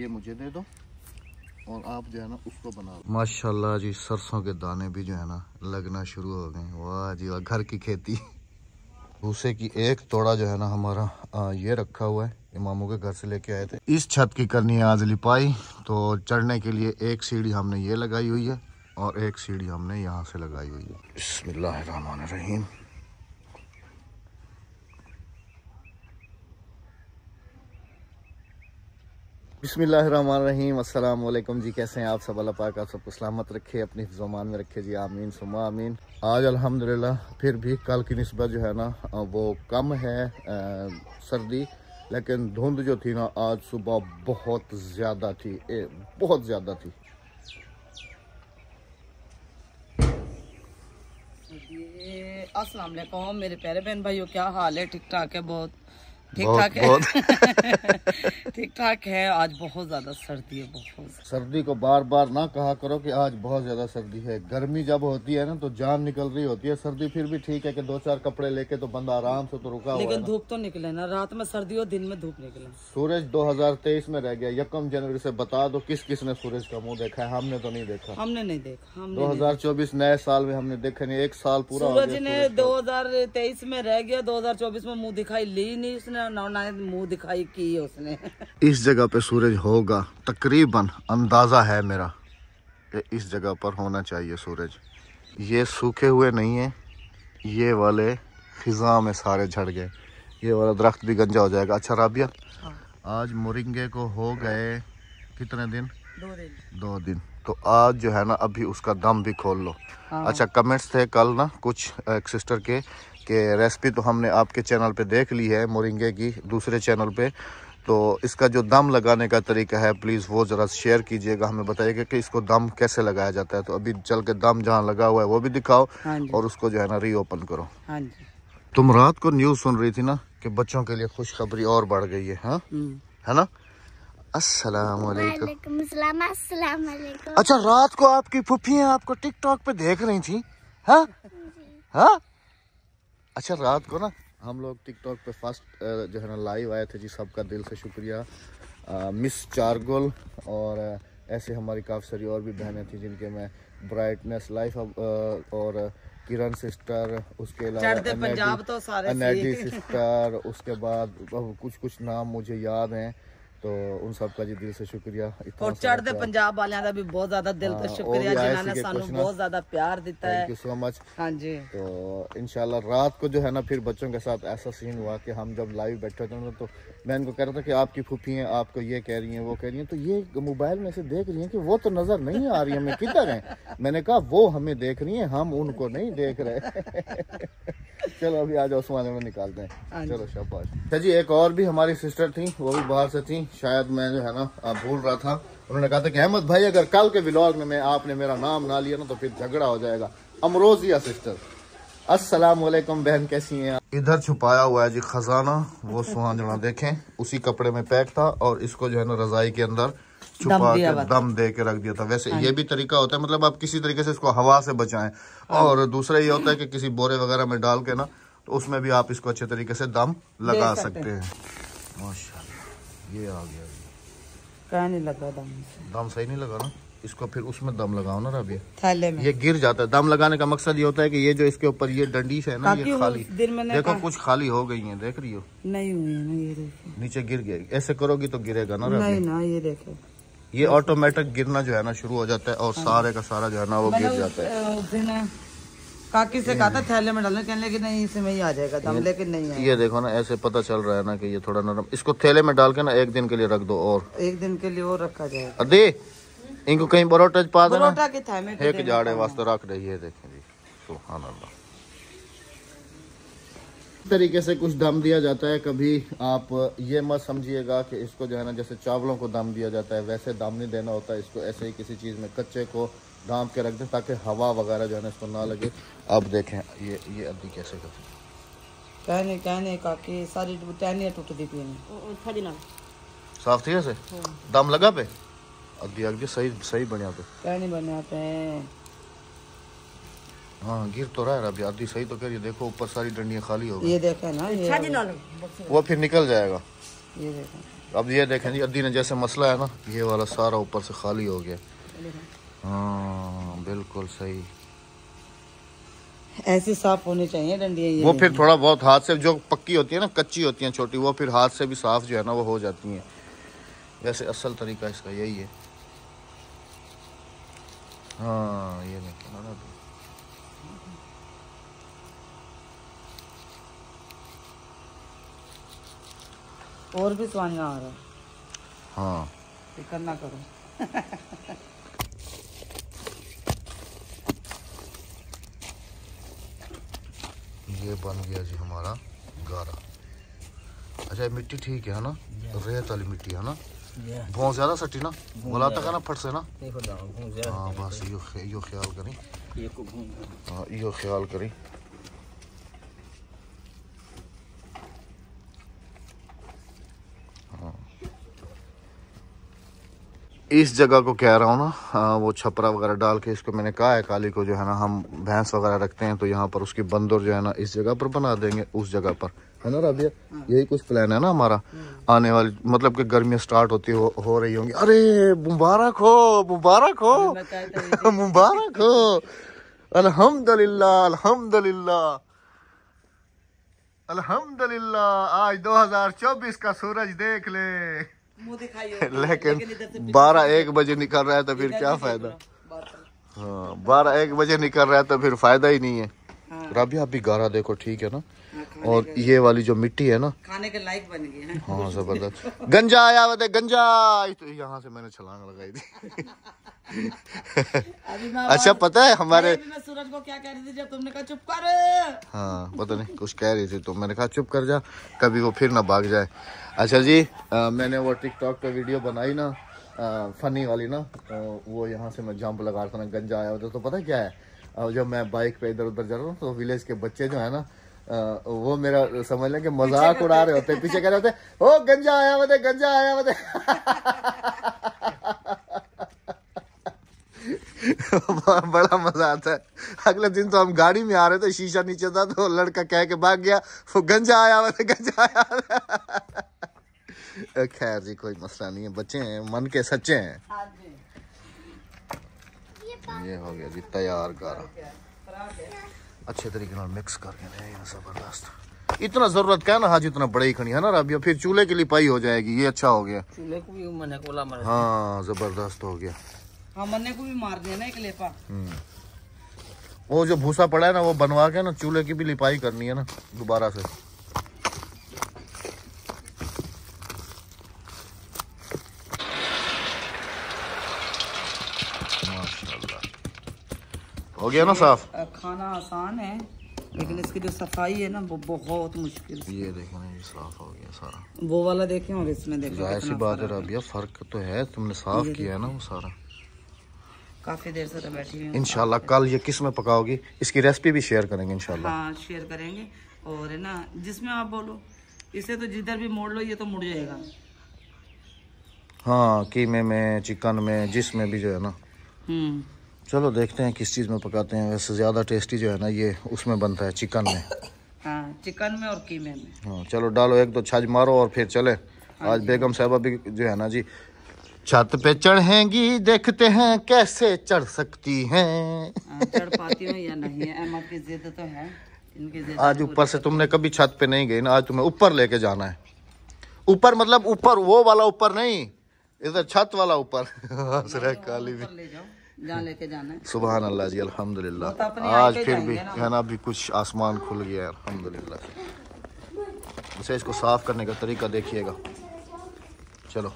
ये मुझे दे दो और आप जो है ना उसको बना लो माशाल्लाह जी सरसों के दाने भी जो है ना लगना शुरू हो गए वाह जी वाह घर की खेती भूसे की एक तोड़ा जो है ना हमारा आ, ये रखा हुआ है इमामों के घर से लेके आए थे इस छत की करनी है आज लिपाई तो चढ़ने के लिए एक सीढ़ी हमने ये लगाई हुई है और एक सीढ़ी हमने यहाँ से लगाई हुई है बसमिल्लर रहीम अस्सलाम वालेकुम जी कैसे हैं आप सब अल्लाह पाक आप सबको सलामत रखे अपनी जुमान में रखे जी आमीन सुमा आमीन आज अल्हम्दुलिल्लाह फिर भी कल की नस्बत जो है ना वो कम है आ, सर्दी लेकिन धुंध जो थी ना आज सुबह बहुत ज़्यादा थी ए, बहुत ज़्यादा थी अस्सलाम वालेकुम मेरे प्यारे बहन भाइयों क्या हाल है ठीक ठाक है बहुत ठीक ठाक है ठीक ठाक है आज बहुत ज्यादा सर्दी है बहुत सर्दी को बार बार ना कहा करो कि आज बहुत ज्यादा सर्दी है गर्मी जब होती है ना तो जान निकल रही होती है सर्दी फिर भी ठीक है कि दो चार कपड़े लेके तो बंदा आराम से तो रुका लेकिन धूप तो निकले ना रात में सर्दी हो दिन में धूप निकले सूरज दो में रह गया यकम जनवरी से बता दो किस किस ने सूरज का मुँह देखा है हमने तो नहीं देखा हमने नहीं देखा दो हजार चौबीस नए साल में हमने देखा नहीं एक साल पूरा सूरज ने दो हजार तेईस में रह गया दो हजार चौबीस में मुँह दिखाई ली नहीं उसने इस जगह पे सूरज होगा तकरीबन अंदाज़ा है मेरा कि इस जगह पर होना चाहिए सूरज ये सूखे हुए नहीं है ये वाले खिजा में सारे झड़ गए ये वाला दरख्त भी गंजा हो जाएगा अच्छा राबिया हाँ। आज मुरिंगे को हो गए कितने दिन दो दिन दो दिन तो आज जो है ना अभी उसका दम भी खोल लो हाँ। अच्छा कमेंट्स थे कल ना कुछ एक सिस्टर के कि रेसिपी तो हमने आपके चैनल पे देख ली है मोरिंगे की दूसरे चैनल पे तो इसका जो दम लगाने का तरीका है प्लीज़ वो ज़रा शेयर कीजिएगा हमें बताइएगा कि इसको दम कैसे लगाया जाता है तो अभी चल के दम जहाँ लगा हुआ है वो भी दिखाओ हाँ और उसको जो है ना रीओपन करो हाँ तुम रात को न्यूज़ सुन रही थी ना कि बच्चों के लिए खुशखबरी और बढ़ गई है हाँ हम्म। है ना अस्सलाम वालेकुम अच्छा रात को आपकी फुफियाँ आपको टिकटॉक पे देख रही थी हाँ हाँ अच्छा रात को ना हम लोग टिकटॉक पे फर्स्ट जो है ना लाइव आए थे जी सबका दिल से शुक्रिया मिस चारगोल और ऐसे हमारी काफ़ी सारी और भी बहनें थी जिनके मैं ब्राइटनेस लाइफ और किरण सिस्टर उसके अलावा तो सिस्टर उसके बाद कुछ कुछ नाम मुझे याद हैं तो उन सब का जी दिल से शुक्रिया और चढ़ते पंजाब वालिया का भी बहुत ज्यादा दिल तो शुक्रिया जिन्होंने सानू बहुत ज्यादा प्यार दिता है सो मच हाँ जी तो इंशाल्लाह रात को जो है ना फिर बच्चों के साथ ऐसा सीन हुआ कि हम जब लाइव बैठे थे तो मैं इनको कह रहा था कि आपकी फूफी है आपको ये कह रही है वो कह रही है तो ये मोबाइल में से देख रही है कि वो तो नजर नहीं आ रही है हमें किधर है मैंने कहा वो हमें देख रही है हम उनको नहीं देख रहे चलो अभी आ जाओ उस्मानिया में निकालते हैं हाँ चलो शाबाश अच्छा जी एक और भी हमारी सिस्टर थी वो भी बाहर से थी शायद मैं जो है ना भूल रहा था उन्होंने कहा था कि अहमद भाई अगर कल के ब्लॉग में मैं आपने मेरा नाम ना लिया ना तो फिर झगड़ा हो जाएगा अमरोजिया सिस्टर अस्सलाम वालेकुम बहन कैसी हैं इधर छुपाया हुआ है जी खजाना वो सुहाजना देखें उसी कपड़े में पैक था और इसको जो है ना रजाई के अंदर छुपा के दम दे के रख दिया था वैसे हाँ ये भी तरीका होता है मतलब आप किसी तरीके से इसको हवा से बचाएं हाँ। और दूसरा ये होता है कि किसी बोरे वगैरह में डाल के ना तो उसमें भी आप इसको अच्छे तरीके से दम लगा सकते हैं ये आ गया नहीं लगा दम दम सही नहीं लगा ना इसको फिर उसमें दम लगाओ ना रबिया में ये गिर जाता है दम लगाने का मकसद ये होता है कि ये जो इसके ऊपर ये डंडी है ना ये खाली देखो कुछ खाली हो गई है देख रही हो नहीं हुई है ना ये नीचे गिर गया ऐसे करोगी तो गिरेगा ना रबिया ना ये देखो ये ऑटोमेटिक गिरना जो है ना शुरू हो जाता है और हाँ। सारे का सारा जो है ना वो गिर जाता है काकी से कहा था थैले में डालना कहने लेकिन नहीं इसे में ही आ जाएगा दम लेकिन नहीं है ये देखो ना ऐसे पता चल रहा है ना कि ये थोड़ा नरम इसको थैले में डाल के ना एक दिन के लिए रख दो और एक दिन के लिए और रखा जाएगा अरे इनको कहीं बरोटा पा देना एक जाड़े वास्ते रख रही है देखें जी सुबह अल्लाह तरीके से कुछ दम दिया जाता है कभी आप ये मत समझिएगा कि इसको जो है ना जैसे चावलों को दम दिया जाता है वैसे दम नहीं देना होता है इसको ऐसे ही किसी चीज़ में कच्चे को दाम के रख दें ताकि हवा वगैरह जो है ना इसको ना लगे अब देखें ये ये अभी कैसे करते हैं कहने कहने का कि सारी टहनियाँ टूट दी पी साफ थी ऐसे हाँ। दम लगा पे अग्गे अग्गे सही सही बने पे कहने बने पे हाँ गिर तो रहा है अभी आधी सही तो कह रही है देखो ऊपर सारी डंडियाँ खाली हो गई ये देखा ना ये वो फिर निकल जाएगा ये देखा अब ये देखें जी अद्दी ने जैसे मसला है ना ये वाला सारा ऊपर से खाली हो गया हाँ बिल्कुल सही ऐसे साफ होने चाहिए डंडियाँ वो फिर थोड़ा बहुत हाथ से जो पक्की होती है ना कच्ची होती है छोटी वो फिर हाथ से भी साफ जो है ना वो हो जाती है वैसे असल तरीका इसका यही है हाँ ये नहीं और भी आ रहा है हाँ फिक्र ना करो ये बन गया जी हमारा गारा अच्छा मिट्टी ठीक है ना रेत वाली मिट्टी है ना बहुत ज्यादा सटी ना मुलाता का ना फट से ना हाँ बस यो ख्याल करी हाँ, यो ख्याल करी इस जगह को कह रहा हूँ ना हाँ, वो छपरा वगैरह डाल के इसको मैंने कहा है काली को जो है ना हम भैंस वगैरह रखते हैं तो यहाँ पर उसकी बंदर जो है ना इस जगह पर बना देंगे उस जगह पर है ना राबिया यही कुछ प्लान है ना हमारा आने वाली मतलब कि गर्मियाँ स्टार्ट होती हो, हो रही होंगी अरे मुबारक हो मुबारक हो तो मुबारक हो अल्हम्दुलिल्लाह अल्हम्दुलिल्लाह अलहमदल्ला आज दो का सूरज देख ले लेकिन बारह एक बजे निकल रहा है तो फिर क्या फायदा हाँ बारह एक बजे निकल रहा है तो फिर फायदा ही नहीं है हाँ। भी गारा देखो ठीक है ना हाँ, और ये वाली जो मिट्टी है ना खाने के लायक बन गई है हाँ जबरदस्त गंजा आया वे गंजा तो यहाँ से मैंने छलांग लगाई थी अच्छा पता है हमारे सूरज को क्या कह रही थी जब तुमने कहा चुप कर हाँ पता नहीं कुछ कह रही थी तो मैंने कहा चुप कर जा कभी वो फिर ना भाग जाए अच्छा जी आ, मैंने वो टिकटॉक पे वीडियो बनाई ना आ, फनी वाली ना तो वो यहाँ से मैं जंप लगा रहा था ना गंजा आया होता तो पता क्या है जब मैं बाइक पे इधर उधर जा रहा हूँ तो विलेज के बच्चे जो है ना आ, वो मेरा समझ लें कि मजाक उड़ा रहे होते पीछे कह रहे होते ओ गंजा आया बते गंजा आया बते बड़ा मजा आता है अगले दिन तो हम गाड़ी में आ रहे थे शीशा नीचे था तो लड़का कह के भाग गया वो गंजा आया बते गंजा आया खैर जी कोई मसला नहीं है बच्चे हैं मन के सच्चे हैं ये हो गया जी तैयार कर अच्छे तरीके ना मिक्स करके जबरदस्त इतना जरूरत क्या ना हाज इतना बड़ा ही खड़ी है ना राबिया फिर चूल्हे के लिए पाई हो जाएगी ये अच्छा हो गया चूल्हे को भी मने कोला मार हाँ जबरदस्त हो गया हाँ मैंने को भी मार देना एक लेपा हम्म। वो जो भूसा पड़ा है ना वो बनवा के ना चूल्हे की भी लिपाई करनी है ना दोबारा से हो गया ना साफ खाना आसान है लेकिन इसकी जो सफाई है ना वो बहुत मुश्किल ये देखें ये साफ हो गया सारा वो वाला देखे और इसमें देखें जाहिर बात है रबिया फर्क तो है तुमने साफ किया है ना वो सारा काफ़ी देर से तो बैठी हुई इनशाला कल ये किस में पकाओगी इसकी रेसिपी भी शेयर करेंगे इनशाला हाँ शेयर करेंगे और है ना जिसमें आप बोलो इसे तो जिधर भी मोड़ लो ये तो मुड़ जाएगा हाँ कीमे में चिकन में जिसमें भी जो है ना हम्म चलो देखते हैं किस चीज़ में पकाते हैं वैसे ज़्यादा टेस्टी जो है ना ये उसमें बनता है चिकन में हाँ चिकन में और कीमे में हाँ चलो डालो एक दो छाछ मारो और फिर चले हाँ आज बेगम साहबा भी जो है ना जी छत पे चढ़ेंगी देखते हैं कैसे चढ़ सकती हैं हाँ, चढ़ पाती तो है आज ऊपर से तुमने कभी छत पे नहीं गई ना आज तुम्हें ऊपर लेके जाना है ऊपर मतलब ऊपर वो वाला ऊपर नहीं इधर छत वाला ऊपर काली भी सुबह अल्लाह जी अल्हम्दुलिल्लाह तो आज फिर भी है ना अभी कुछ आसमान खुल गया है अल्हम्दुलिल्लाह उसे इसको साफ करने का तरीका देखिएगा चलो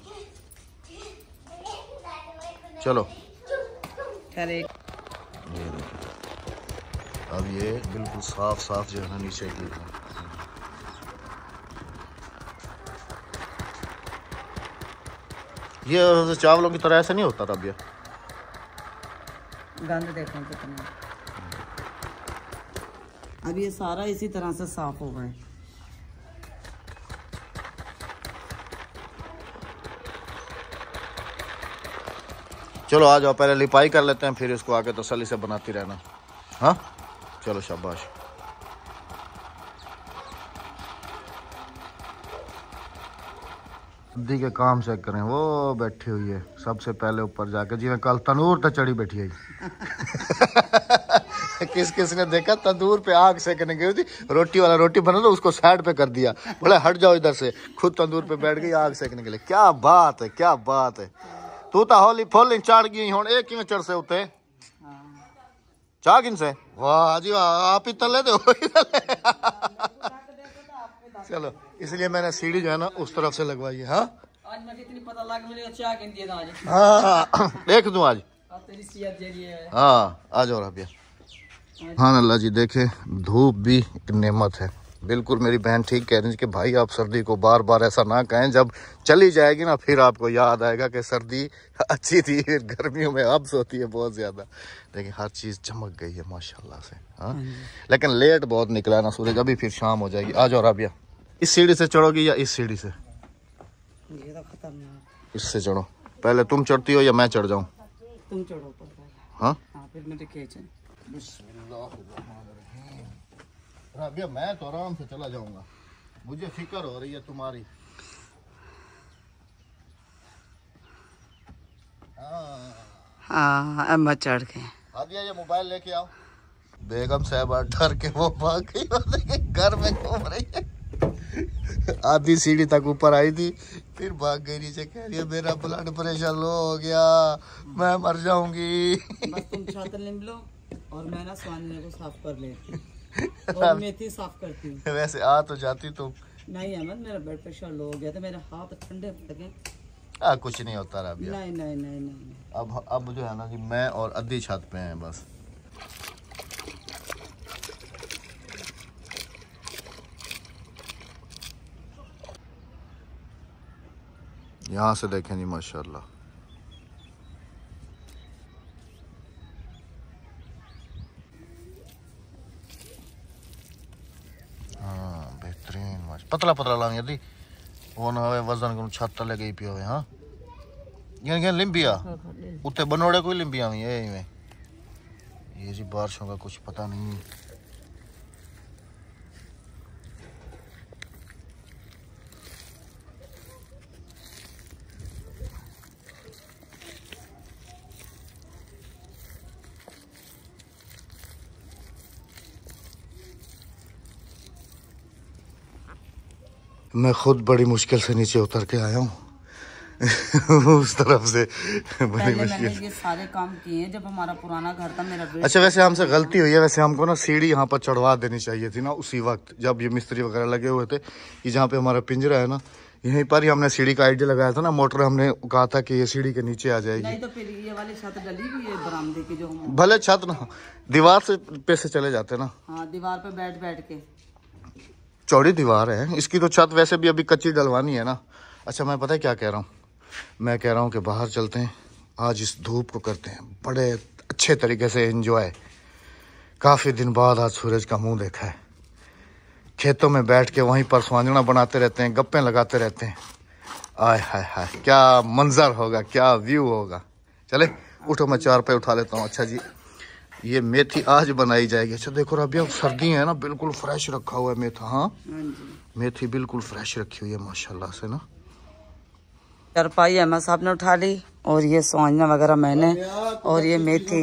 चलो अब ये बिल्कुल साफ साफ जो है ना नीचे की ये चावलों की तरह ऐसा नहीं होता था रबिया गंद देखें तो कितना अब ये सारा इसी तरह से साफ हो गए चलो आ जाओ पहले लिपाई कर लेते हैं फिर इसको आके तसली से बनाती रहना हाँ चलो शाबाश सर्दी के काम से करें वो बैठी हुई है सबसे पहले ऊपर जाके जी कल तनूर तो चढ़ी बैठी है किस किस ने देखा तंदूर पे आग सेकने गई थी रोटी वाला रोटी बना तो उसको साइड पे कर दिया बोले हट जाओ इधर से खुद तंदूर पे बैठ गई आग सेकने के लिए क्या बात है क्या बात है तू तो हौली फोली चढ़ गई हूँ एक किमें चढ़ से उतरे हाँ। चाह किन से वाह जी वाह आप ही तले दो चलो इसलिए मैंने सीढ़ी जो है ना उस तरफ से लगवाई है हाँ, हाँ देख दू आज हाँ आ जाओ रहा हाँ अल्लाह जी देखे धूप भी एक नेमत है बिल्कुल मेरी बहन ठीक कह रही थी कि भाई आप सर्दी को बार बार ऐसा ना कहें जब चली जाएगी ना फिर आपको याद आएगा कि सर्दी अच्छी थी फिर गर्मियों में अब सोती है बहुत ज़्यादा लेकिन हर चीज़ चमक गई है माशाल्लाह से हाँ, हाँ लेकिन लेट बहुत निकला ना सूरज अभी फिर शाम हो जाएगी आ जाओ राबिया इस सीढ़ी से चढ़ोगी या इस सीढ़ी से ये तो खतरनाक इससे चढ़ो पहले तुम चढ़ती हो या मैं चढ़ जाऊँ तुम चढ़ो तो हाँ? हाँ फिर बिस्मिल्लाह मैं तो आराम से चला जाऊंगा मुझे फिक्र हो रही है तुम्हारी हाँ, हाँ चढ़ के ये मोबाइल लेके आओ बेगम साहब डर के वो भाग गई घर में घूम रही है आधी सीढ़ी तक ऊपर आई थी फिर भाग गई नीचे कह रही है मेरा ब्लड प्रेशर लो हो गया मैं मर जाऊंगी और मैं ना स्वाने को साफ कर लेती और मेथी साफ करती हूँ वैसे आ तो जाती तुम नहीं अहमद मेरा ब्लड प्रेशर लो हो गया था तो मेरे हाथ ठंडे लगे आ कुछ नहीं होता रहा नहीं, नहीं नहीं नहीं अब अब जो है ना जी मैं और अद्धी छत पे हैं बस यहाँ से देखें जी माशाल्लाह हाँ, बेहतरीन पतला पतला लांग यदि वो ना हवे वजन को छत ले गई पियो हाँ ये क्या लिंबिया हाँ, हाँ, उत्ते बनोड़े कोई लिंबिया में ये में ये जी बारिशों का कुछ पता नहीं है मैं खुद बड़ी मुश्किल से नीचे उतर के आया हूँ उस तरफ से बड़ी मुश्किल सारे काम किए जब हमारा पुराना घर था मेरा अच्छा वैसे हमसे गलती हुई है वैसे हमको ना सीढ़ी यहाँ पर चढ़वा देनी चाहिए थी ना उसी वक्त जब ये मिस्त्री वगैरह लगे हुए थे ये जहाँ पे हमारा पिंजरा है ना यहीं पर ही हमने सीढ़ी का आइडिया लगाया था ना मोटर हमने कहा था कि ये सीढ़ी के नीचे आ जाएगी नहीं तो फिर ये वाली छत है बरामदे की जो भले छत ना दीवार से पे से चले जाते ना हाँ दीवार पे बैठ बैठ के चौड़ी दीवार है इसकी तो छत वैसे भी अभी कच्ची डलवानी है ना अच्छा मैं पता है क्या कह रहा हूँ मैं कह रहा हूँ कि बाहर चलते हैं आज इस धूप को करते हैं बड़े अच्छे तरीके से इन्जॉय काफ़ी दिन बाद आज सूरज का मुंह देखा है खेतों में बैठ के वहीं पर स्वांजना बनाते रहते हैं गप्पे लगाते रहते हैं आय हाय हाय क्या मंजर होगा क्या व्यू होगा चले उठो मैं चार पे उठा लेता हूँ अच्छा जी ये मेथी आज बनाई जाएगी अच्छा देखो अभी अब सर्दी है ना बिल्कुल फ्रेश रखा हुआ है मेथा हाँ, हाँ मेथी बिल्कुल फ्रेश रखी हुई है माशाला से ना तरपाई अहमद साहब ने उठा ली और ये सोजना वगैरह मैंने तो और ये मेथी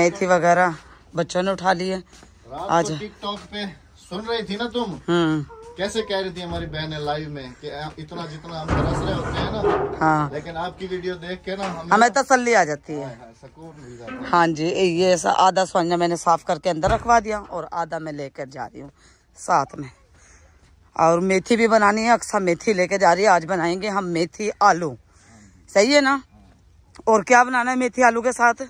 मेथी वगैरह बच्चों ने उठा ली है आज टिकटॉक पे सुन रही थी ना तुम हम्म कैसे कह रही थी हमारी बहन लाइव में कि इतना जितना हम तरस रहे होते हैं ना हाँ लेकिन आपकी वीडियो देख के ना हमें, हमें तसल्ली आ जाती है हाँ, जी ये आधा सोना मैंने साफ करके अंदर रखवा दिया और आधा मैं लेकर जा रही हूँ साथ में और मेथी भी बनानी है अक्सर मेथी लेके जा रही है आज बनाएंगे हम मेथी आलू सही है ना और क्या बनाना है मेथी आलू के साथ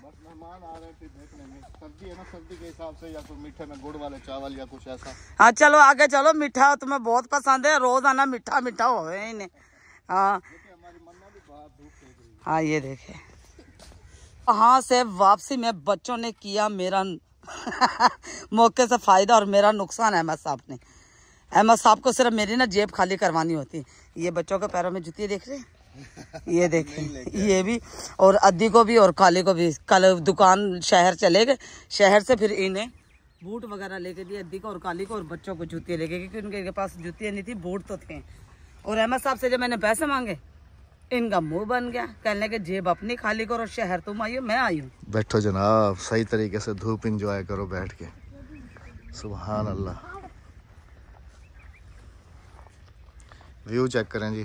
हिसाब से या मीठे में गुड़ वाले चावल या कुछ ऐसा हाँ चलो आगे चलो मीठा तो तुम्हें बहुत पसंद है रोज आना मीठा मीठा हो इन्हें हाँ।, हाँ ये देखे वहाँ से वापसी में बच्चों ने किया मेरा मौके से फ़ायदा और मेरा नुकसान अहमद साहब ने अहमद साहब को सिर्फ मेरी ना जेब खाली करवानी होती ये बच्चों के पैरों में जुती देख रहे हैं ये देखे ये भी और अद्दी को भी और काले को भी कल दुकान शहर चले गए शहर से फिर इन्हें बूट वगैरह लेके दिए अद्दी को और काली को और बच्चों को जूते लेके क्योंकि उनके पास जूतियाँ नहीं थी बूट तो थे और अहमद साहब से जब मैंने पैसे मांगे इनका मुंह बन गया कहने के जेब अपनी खाली करो शहर तुम आई हो मैं आई हूँ बैठो जनाब सही तरीके से धूप इंजॉय करो बैठ के सुबह अल्लाह व्यू चेक करें जी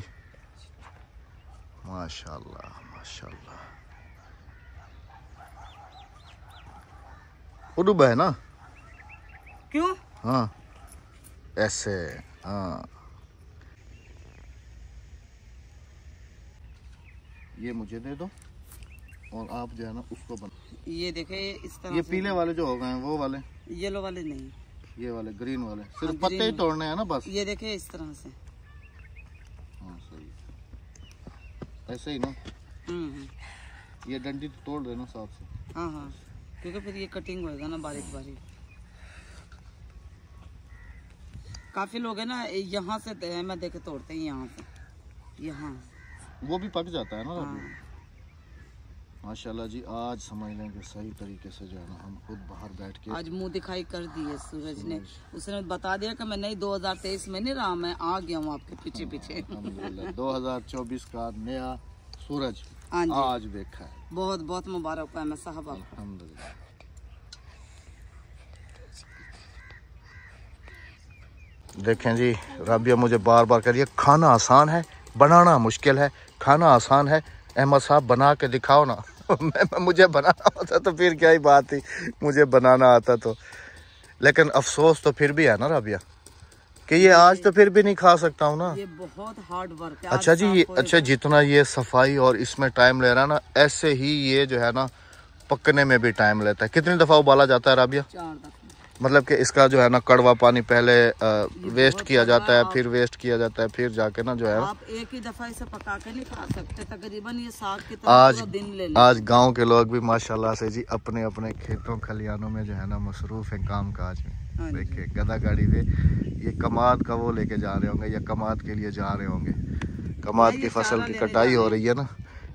माशाल्लाह माशाल्लाह वो डूबा है ना क्यों हाँ ऐसे हाँ ये मुझे दे दो और आप जो है ना उसको बना ये देखे इस तरह ये पीले वाले जो हो गए हैं वो वाले येलो वाले नहीं ये वाले ग्रीन वाले सिर्फ पत्ते ही तोड़ने हैं ना बस ये देखे इस तरह से ऐसे ही ना हम्म, हम्म। ये डंडी तो तोड़ देना साफ से हाँ हाँ क्योंकि फिर ये कटिंग होएगा ना बारीक बारीक काफी लोग है ना यहाँ से मैं देखे तोड़ते हैं यहाँ से यहाँ वो भी पक जाता है ना हाँ। माशाल्लाह जी आज समझ लें कि सही तरीके से जाना हम खुद बाहर बैठ के आज मुंह दिखाई कर दिए सूरज ने उसने बता दिया कि मैं नहीं 2023 में नहीं रहा मैं आ गया हूँ आपके पीछे हाँ, पीछे दो हजार चौबीस का नया सूरज हाँ आज देखा है बहुत बहुत मुबारक है मैं साहब देखें जी रबिया मुझे बार बार करिए खाना आसान है बनाना मुश्किल है खाना आसान है अहमद साहब बना के दिखाओ ना मैं मुझे बनाना होता तो फिर क्या ही बात थी मुझे बनाना आता तो लेकिन अफसोस तो फिर भी है ना राबिया कि ये आज तो फिर भी नहीं खा सकता हूँ ना ये बहुत हार्ड वर्क है अच्छा जी ये अच्छा जितना ये सफाई और इसमें टाइम ले रहा है ना ऐसे ही ये जो है ना पकने में भी टाइम लेता है कितनी दफ़ा उबाला जाता है राबिया चार दफा मतलब कि इसका जो है ना कड़वा पानी पहले वेस्ट किया जाता है फिर वेस्ट किया जाता है फिर जाके ना जो है आप एक ही दफा इसे पका के नहीं खा सकते तकरीबन ये साग की आज दिन ले आज गांव के लोग भी माशाल्लाह से जी अपने अपने खेतों खलियानों में जो है ना मसरूफ है काम काज में हाँ देखिए गदा गाड़ी पे ये कमाद का वो लेके जा रहे होंगे या कमाद के लिए जा रहे होंगे कमाद की फसल की कटाई हो रही है ना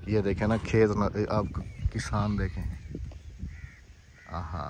ये देखे ना खेत आप किसान देखे आहा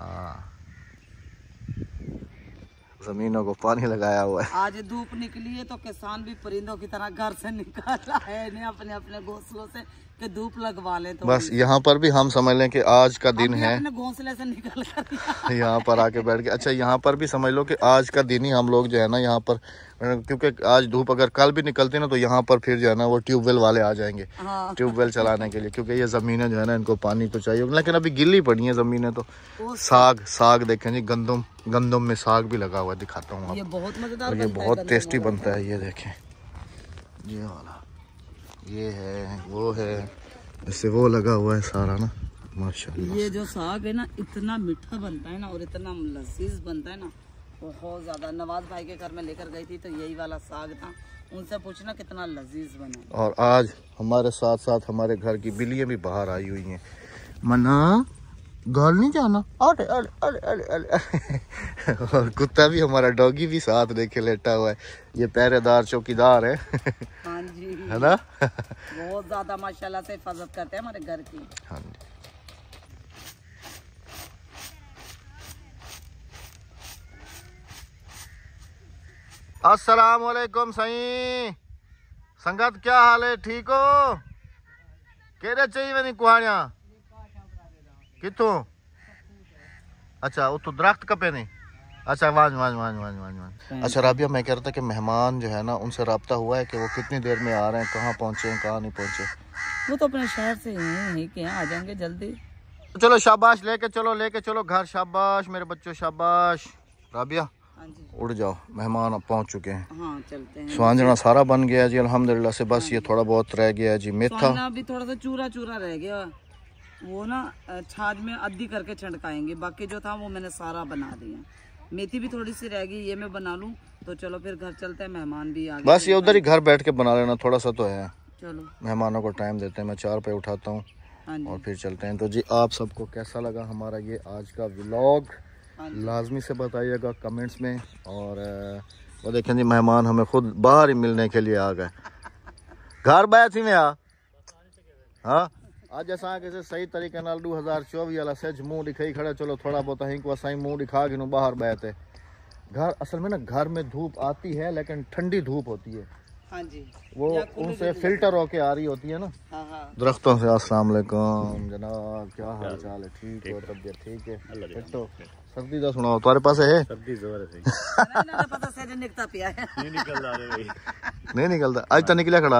जमीनों को पानी लगाया हुआ है आज धूप निकली है तो किसान भी परिंदों की तरह घर से रहा है अपने अपने घोसलों से धूप लगवा लें तो बस यहाँ पर भी हम समझ लें कि आज का दिन है घोंसले से निकल कर यहाँ पर आके बैठ के अच्छा यहाँ पर भी समझ लो कि आज का दिन ही हम लोग जो है ना यहाँ पर क्योंकि आज धूप अगर कल भी निकलती ना तो यहाँ पर फिर जो है ना वो ट्यूबवेल वाले आ जाएंगे हाँ। ट्यूबवेल चलाने के लिए क्योंकि ये ज़मीनें जो है ना इनको पानी तो चाहिए लेकिन अभी गिल्ली पड़ी है ज़मीनें तो साग साग देखें जी गंदम गंदम में साग भी लगा हुआ दिखाता हूँ ये बहुत मज़ेदार ये बहुत टेस्टी बनता है ये देखें जी वाला ये है वो है ऐसे वो लगा हुआ है सारा ना माशाल्लाह ये जो साग है ना इतना मीठा बनता है ना और इतना लजीज बनता है ना बहुत ज़्यादा नवाज भाई के घर में लेकर गई थी तो यही वाला साग था उनसे पूछना कितना लजीज बना और आज हमारे साथ साथ हमारे घर की बिल्लियाँ भी बाहर आई हुई हैं मना घर नहीं जाना अरे अरे अरे अरे अरे और कुत्ता भी हमारा डॉगी भी साथ लेके लेटा हुआ है ये पहरेदार चौकीदार है हाँ जी है ना बहुत ज्यादा माशाल्लाह से हिफाजत करते हैं हमारे घर की हाँ जी अस्सलाम वालेकुम सही संगत क्या हाल है ठीक हो केरे चाहिए मैंने कुहाड़िया कितों अच्छा वो तो दरख्त कपे नहीं अच्छा वाज वाज वाज वाज वाज वाज हाँ। अच्छा राबिया मैं कह रहा था कि मेहमान जो है ना उनसे रबता हुआ है कि वो कितनी देर में आ रहे हैं कहाँ पहुँचे हैं कहाँ नहीं पहुँचे वो तो अपने शहर से ही के आ जाएंगे जल्दी तो चलो शाबाश लेके चलो लेके चलो घर शाबाश मेरे बच्चों शाबाश राबिया हाँ उड़ जाओ मेहमान अब पहुंच चुके हैं हाँ, चलते हैं सुहांजना सारा बन गया जी अल्हम्दुलिल्लाह से बस हाँ ये थोड़ा बहुत रह गया जी मेथा भी थोड़ा सा चूरा चूरा रह गया वो ना छाज में अद्धी करके छंटकाएंगे बाकी जो था वो मैंने सारा बना दिया मेथी भी थोड़ी सी रह गई ये मैं बना लूँ तो चलो फिर घर चलते हैं मेहमान भी आ गए बस ये उधर ही घर बैठ के बना लेना थोड़ा सा तो है चलो मेहमानों को टाइम देते हैं मैं चार पे उठाता हूँ हाँ और फिर चलते हैं तो जी आप सबको कैसा लगा हमारा ये आज का व्लॉग हाँ लाजमी से बताइएगा कमेंट्स में और वो देखें जी मेहमान हमें खुद बाहर ही मिलने के लिए आ गए घर बैठी में आ हाँ आज अॼु असांखे सही तरीक़े नाल 2024 हज़ार चोवीह लाइ सेज मुंह दिखाई खड़ा चलो थोड़ा बहुत हिंक असांजी मुंह दिखा गिनूं ॿाहिरि ॿाहिरि ते घर असल में ना घर में धूप आती है लेकिन ठंडी धूप होती है हां जी वो उनसे फिल्टर होके आ रही होती है ना हां हां दरख्तों से अस्सलाम वालेकुम जनाब क्या हाल चाल है ठीक हो तबीयत ठीक है फिट हो सर्दी का सुनाओ तुम्हारे पास है नहीं निकलता आज तो निकला खड़ा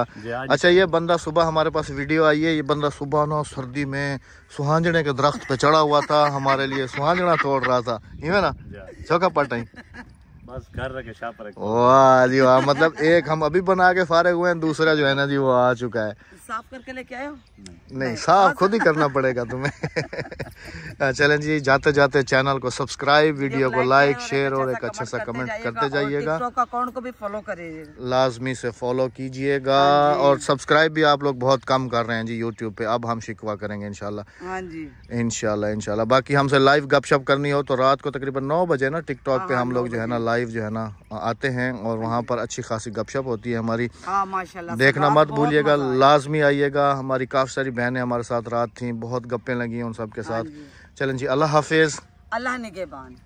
अच्छा ये बंदा सुबह हमारे पास वीडियो आई है ये बंदा सुबह ना सर्दी में सुहांजने के दरख्त पे चढ़ा हुआ था हमारे लिए सुहांजना तोड़ रहा था ये ना चौका हाँ। पट बस घर रखे वाह जी वाह मतलब एक हम अभी बना के फारे हुए हैं दूसरा जो है ना जी वो आ चुका है साफ करके लेके आए हो नहीं साफ खुद ही करना पड़ेगा तुम्हें चलें जी जाते जाते चैनल को सब्सक्राइब वीडियो को लाइक शेयर और एक अच्छा सा कमेंट करते जाइएगा अकाउंट को भी फॉलो करिएगा लाजमी से फॉलो कीजिएगा हाँ और सब्सक्राइब भी आप लोग बहुत कम कर रहे हैं जी यूट्यूब पे अब हम शिकवा करेंगे इनशाला हाँ इनशाला इनशाला बाकी हमसे लाइव गपशप करनी हो तो रात को तकरीबन नौ बजे ना टिकटॉक हाँ, पे हम लोग जो है ना लाइव जो है ना आते हैं और वहाँ पर अच्छी खासी गपशप होती है हमारी देखना मत भूलिएगा लाजमी आइएगा हमारी काफ़ी सारी बहनें हमारे साथ रात थी बहुत गप्पे लगी उन सब के साथ चलें जी अल्लाह हाफिज़ अल्लाह निगेबान